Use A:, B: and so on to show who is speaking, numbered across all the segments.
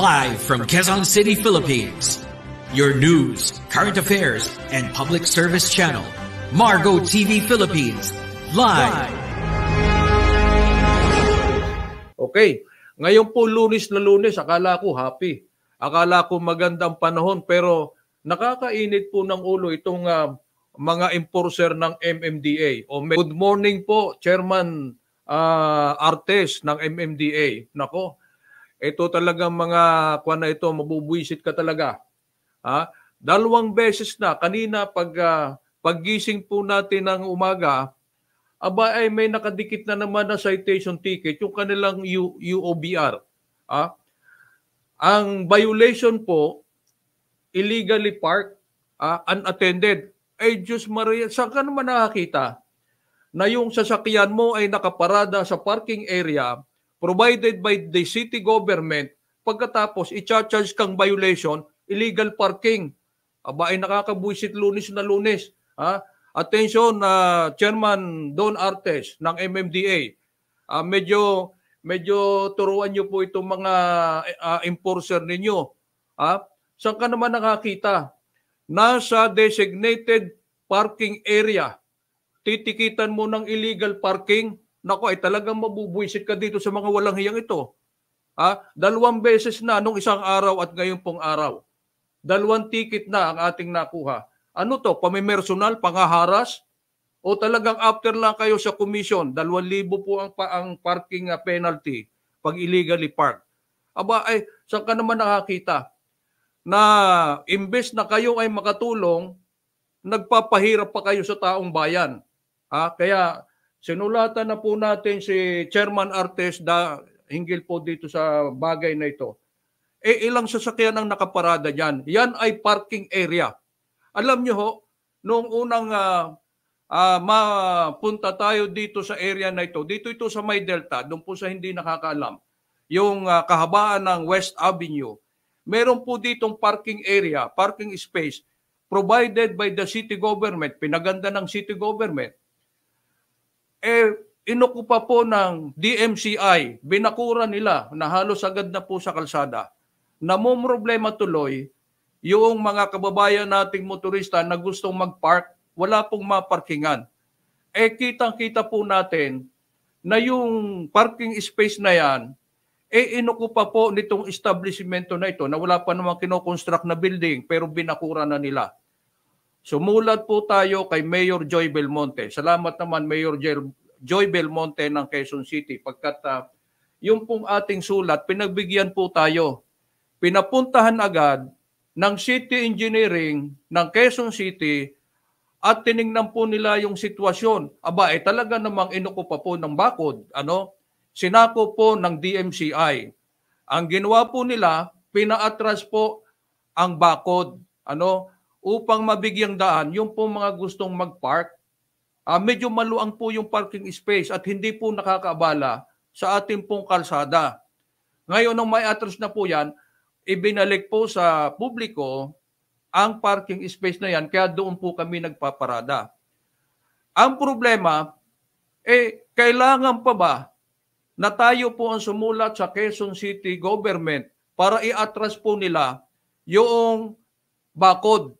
A: Live from Quezon City, Philippines. Your news, current affairs, and public service channel. Margo TV Philippines. Live. Okay. Ngayon po lunes na lunes, akala ko happy. Akala ko magandang panahon pero nakakainit po ng ulo itong uh, mga enforcer ng MMDA. O good morning po Chairman uh, Artes ng MMDA. Nako, ito talagang mga kuan na ito, mabubwisit ka talaga. Ha? Dalawang beses na, kanina pag uh, paggising po natin ng umaga, aba ay may nakadikit na naman na citation ticket, yung kanilang U- UOBR. Ha? Ang violation po, illegally parked, uh, unattended. Ay Diyos Maria, saan ka naman nakakita na yung sasakyan mo ay nakaparada sa parking area provided by the city government, pagkatapos i-charge kang violation, illegal parking. Aba, ay nakakabuisit lunes na lunes. Ha? Attention na uh, Chairman Don Artes ng MMDA. Uh, ah, medyo medyo turuan niyo po itong mga uh, enforcer ninyo. Ha? Saan ka naman nakakita? Nasa designated parking area. Titikitan mo ng illegal parking Nako, ay talagang mabubuisit ka dito sa mga walang hiyang ito. Ha? Dalawang beses na nung isang araw at ngayon pong araw. Dalawang ticket na ang ating nakuha. Ano to? Pamimersonal? Pangaharas? O talagang after lang kayo sa commission? Dalawang libo po ang, pa, ang parking ah, penalty pag illegally park. Aba, ay, saan ka naman nakakita? Na imbes na kayo ay makatulong, nagpapahirap pa kayo sa taong bayan. Ha? Kaya Sinulatan na po natin si Chairman Artes da, hinggil po dito sa bagay na ito. Eh ilang sasakyan ang nakaparada diyan. Yan ay parking area. Alam niyo ho, noong unang uh, uh, mapunta tayo dito sa area na ito, dito ito sa May Delta, doon po sa hindi nakakaalam, yung uh, kahabaan ng West Avenue, meron po ditong parking area, parking space provided by the city government, pinaganda ng city government eh inukupa po ng DMCI, binakura nila na halos agad na po sa kalsada. Namumroblema tuloy yung mga kababayan nating motorista na gustong mag-park, wala pong maparkingan. Eh kitang-kita po natin na yung parking space na yan, eh inukupa po nitong establishmento na ito na wala pa namang kinoconstruct na building pero binakura na nila. Sumulat po tayo kay Mayor Joy Belmonte. Salamat naman Mayor Joy Belmonte ng Quezon City pagkat uh, yung pong ating sulat, pinagbigyan po tayo. Pinapuntahan agad ng City Engineering ng Quezon City at tiningnan po nila yung sitwasyon. Aba, eh talaga namang inuko po ng bakod. Ano? Sinako po ng DMCI. Ang ginawa po nila, pinaatras po ang bakod. Ano? upang mabigyang daan yung po mga gustong mag-park. Uh, medyo maluang po yung parking space at hindi po nakakaabala sa ating pong kalsada. Ngayon, nung may atras na po yan, ibinalik po sa publiko ang parking space na yan, kaya doon po kami nagpaparada. Ang problema, eh, kailangan pa ba na tayo po ang sumulat sa Quezon City government para iatras po nila yung bakod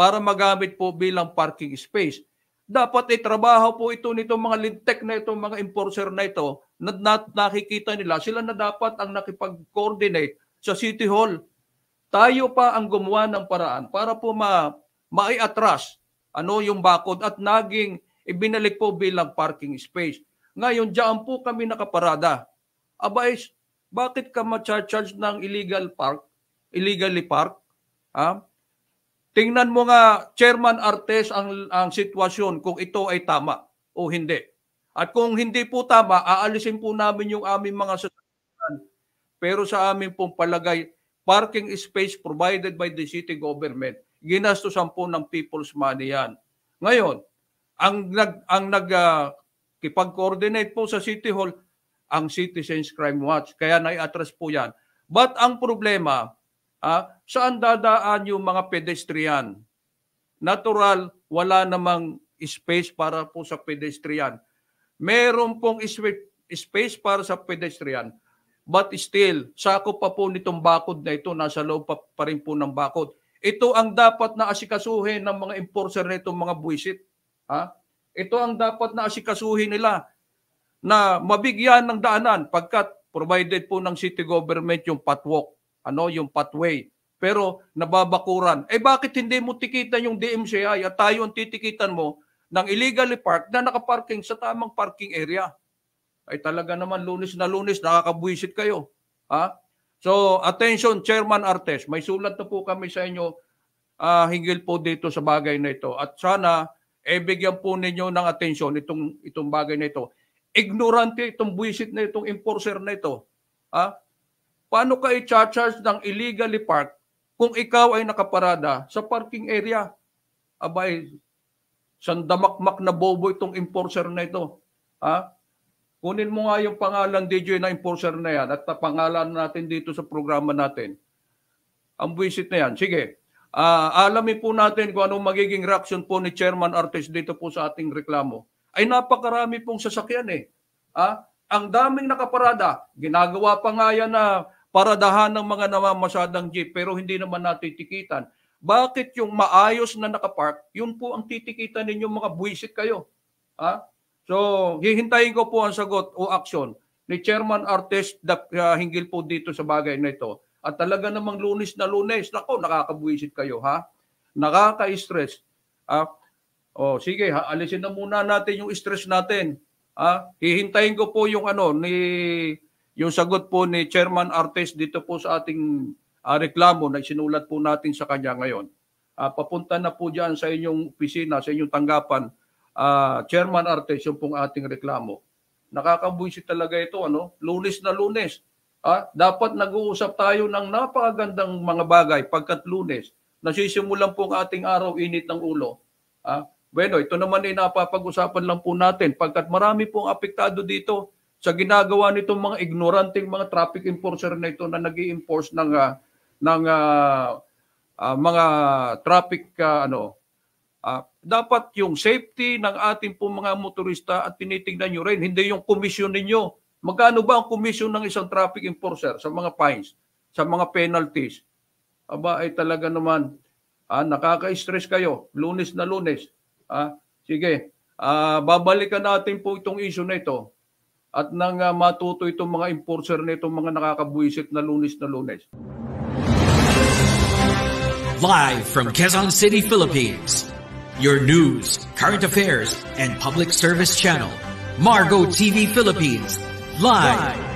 A: para magamit po bilang parking space. Dapat ay trabaho po ito nitong mga lintek na itong mga enforcer na ito na, nakikita nila. Sila na dapat ang nakipag-coordinate sa City Hall. Tayo pa ang gumawa ng paraan para po ma, mai-atras ano yung bakod at naging ibinalik po bilang parking space. Ngayon, diyan po kami nakaparada. Abay, bakit ka ma-charge ng illegal park, illegally park? Ha? Tingnan mo nga Chairman Artes ang ang sitwasyon kung ito ay tama o hindi. At kung hindi po tama, aalisin po namin yung aming mga sasakyan. Pero sa aming pong palagay, parking space provided by the city government, ginastosan po ng people's money yan. Ngayon, ang nag ang nag uh, kipag-coordinate po sa City Hall ang Citizens Crime Watch. Kaya nai-address po yan. But ang problema, Ah, saan dadaan yung mga pedestrian? Natural, wala namang space para po sa pedestrian. Meron pong space para sa pedestrian. But still, sakop pa po nitong bakod na ito, nasa loob pa, pa rin po ng bakod. Ito ang dapat na asikasuhin ng mga enforcer nitong mga buisit. Ha? Ito ang dapat na asikasuhin nila na mabigyan ng daanan pagkat provided po ng city government yung patwalk ano yung pathway pero nababakuran. Eh bakit hindi mo tikitan yung DMCI at tayo ang titikitan mo ng illegally park na nakaparking sa tamang parking area? Ay talaga naman lunes na lunes, nakakabuisit kayo. Ha? So attention Chairman Artes, may sulat na po kami sa inyo uh, hinggil po dito sa bagay na ito. At sana eh bigyan po ninyo ng atensyon itong, itong bagay na ito. Ignorante itong buisit na itong enforcer na ito. Ha? Paano ka i-charge ng illegally park kung ikaw ay nakaparada sa parking area? Abay, sandamakmak na bobo itong enforcer na ito. Ha? Kunin mo nga yung pangalan DJ na enforcer na yan at pangalan natin dito sa programa natin. Ang buwisit na yan. Sige, uh, alamin po natin kung anong magiging reaction po ni Chairman Artes dito po sa ating reklamo. Ay napakarami pong sasakyan eh. Ha? ang daming nakaparada, ginagawa pa nga yan na paradahan ng mga namamasyadang jeep pero hindi naman natitikitan. Bakit yung maayos na nakapark, yun po ang titikitan ninyo mga buwisit kayo? Ha? So, hihintayin ko po ang sagot o action ni Chairman Artes uh, hinggil po dito sa bagay na ito. At talaga namang lunes na lunes, nako, nakakabuwisit kayo, ha? Nakaka-stress. Ha? O, oh, sige, ha, alisin na muna natin yung stress natin. Ha? Hihintayin ko po yung ano, ni yung sagot po ni Chairman Artes dito po sa ating uh, reklamo na sinulat po natin sa kanya ngayon, uh, papunta na po dyan sa inyong opisina, sa inyong tanggapan, uh, Chairman Artes, yung pong ating reklamo. Nakakabuisit talaga ito, ano? Lunes na lunes. Ah, dapat nag-uusap tayo ng napakagandang mga bagay pagkat lunes. Nasisimulan po ang ating araw, init ng ulo. Ah, bueno, ito naman ay napapag-usapan lang po natin pagkat marami pong apektado dito sa ginagawa nitong mga ignoranteng mga traffic enforcer na ito na nag enforce ng uh, ng uh, uh, mga traffic uh, ano uh, dapat yung safety ng ating pong mga motorista at tinitingnan niyo rin hindi yung komisyon ninyo magkano ba ang komisyon ng isang traffic enforcer sa mga fines sa mga penalties aba ay talaga naman ah, nakaka-stress kayo lunes na lunes ah, sige ah, babalikan natin po itong issue na ito at nang uh, matuto itong mga enforcer na itong mga nakakabuisit na lunes na lunes. Live from Quezon City, Philippines, your news, current affairs, and public service channel, Margo TV Philippines, live